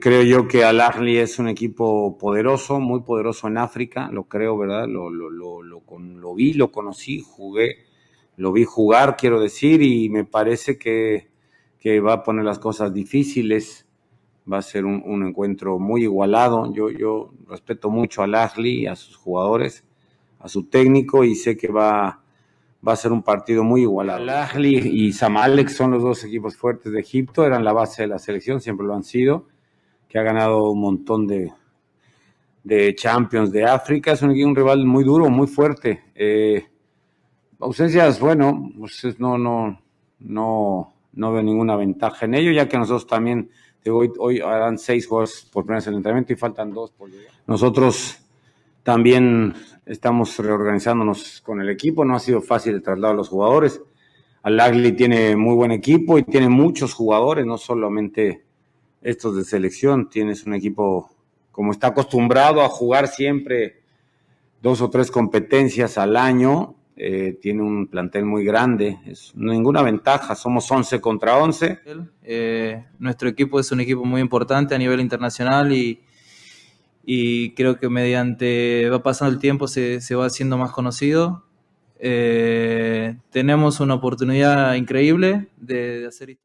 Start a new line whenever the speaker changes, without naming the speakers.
creo yo que Al Ahly es un equipo poderoso, muy poderoso en África, lo creo, ¿verdad? Lo, lo, lo, lo, vi, lo conocí, jugué, lo vi jugar, quiero decir, y me parece que, va a poner las cosas difíciles. Va a ser un, encuentro muy igualado. Yo, yo respeto mucho al Ahly, a sus jugadores, a su técnico, y sé que va, va a ser un partido muy igualado. Al Ahly y Zamalek son los dos equipos fuertes de Egipto, eran la base de la selección, siempre lo han sido que ha ganado un montón de, de Champions de África. Es un, rival muy duro, muy fuerte. Eh, ausencias, bueno, pues no, no, no, no veo ninguna ventaja en ello, ya que nosotros también, hoy, hoy, harán seis jugadores por primera en el entrenamiento y faltan dos por llegar. Nosotros también estamos reorganizándonos con el equipo, no ha sido fácil el traslado de los jugadores. al Alagli tiene muy buen equipo y tiene muchos jugadores, no solamente estos de selección. Tienes un equipo como está acostumbrado a jugar siempre dos o tres competencias al año. Eh, tiene un plantel
muy grande, es ninguna ventaja, somos 11 contra 11. Eh, nuestro equipo es un equipo muy importante a nivel internacional y, creo que mediante va pasando el tiempo se, se va haciendo más conocido. Eh, tenemos una oportunidad increíble de, hacer historia.